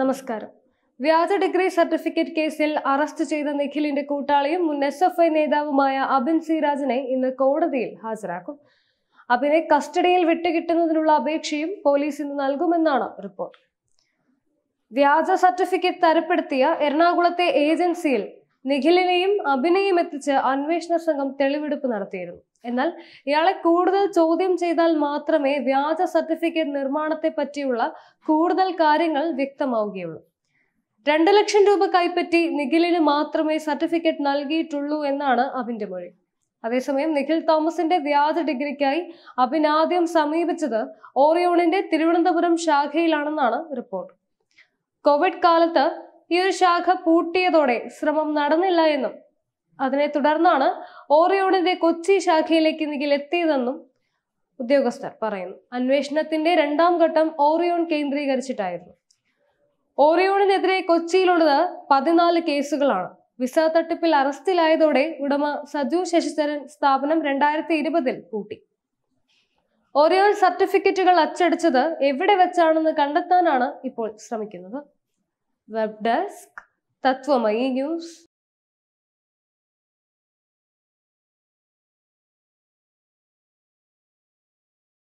നമസ്കാരം വ്യാജ degree certificate കേസിൽ അറസ്റ്റ് ചെയ്ത നിഖിലിന്റെ കൂട്ടാളിയും മുൻ എസ് എഫ് ഐ നേതാവുമായ അബിൻ സിരാജിനെ ഇന്ന് കോടതിയിൽ ഹാജരാക്കും അബിനെ കസ്റ്റഡിയിൽ വിട്ടുകിട്ടുന്നതിനുള്ള അപേക്ഷയും പോലീസ് ഇന്ന് നൽകുമെന്നാണ് റിപ്പോർട്ട് വ്യാജ സർട്ടിഫിക്കറ്റ് തരപ്പെടുത്തിയ എറണാകുളത്തെ ഏജൻസിയിൽ നിഖിലിനെയും അബിനെയും എത്തിച്ച് അന്വേഷണ സംഘം തെളിവെടുപ്പ് നടത്തിയിരുന്നു എന്നാൽ ഇയാളെ കൂടുതൽ ചോദ്യം ചെയ്താൽ മാത്രമേ വ്യാജ സർട്ടിഫിക്കറ്റ് നിർമ്മാണത്തെ പറ്റിയുള്ള കൂടുതൽ കാര്യങ്ങൾ വ്യക്തമാവുകയുള്ളൂ രണ്ട് ലക്ഷം രൂപ കൈപ്പറ്റി നിഖിലിന് മാത്രമേ സർട്ടിഫിക്കറ്റ് നൽകിയിട്ടുള്ളൂ എന്നാണ് അബിന്റെ മൊഴി അതേസമയം നിഖിൽ തോമസിന്റെ വ്യാജ ഡിഗ്രിക്കായി അബിൻ ആദ്യം സമീപിച്ചത് ഓറിയോണിന്റെ തിരുവനന്തപുരം ശാഖയിലാണെന്നാണ് റിപ്പോർട്ട് കോവിഡ് കാലത്ത് ഈ ഒരു ശാഖ പൂട്ടിയതോടെ ശ്രമം നടന്നില്ല എന്നും അതിനെ തുടർന്നാണ് ഓറിയോണിന്റെ കൊച്ചി ശാഖയിലേക്ക് നിഖിൽ എത്തിയതെന്നും ഉദ്യോഗസ്ഥർ പറയുന്നു അന്വേഷണത്തിന്റെ രണ്ടാം ഘട്ടം ഓറിയോൺ കേന്ദ്രീകരിച്ചിട്ടായിരുന്നു ഓറിയോണിനെതിരെ കൊച്ചിയിലുള്ളത് പതിനാല് കേസുകളാണ് വിസ തട്ടിപ്പിൽ അറസ്റ്റിലായതോടെ ഉടമ സജു ശശിധരൻ സ്ഥാപനം രണ്ടായിരത്തി ഇരുപതിൽ പൂട്ടി ഓറിയോൺ സർട്ടിഫിക്കറ്റുകൾ അച്ചടിച്ചത് എവിടെ വെച്ചാണെന്ന് കണ്ടെത്താനാണ് ഇപ്പോൾ ശ്രമിക്കുന്നത് വെബ് ഡെസ്ക് തത്വമയി ന്യൂസ്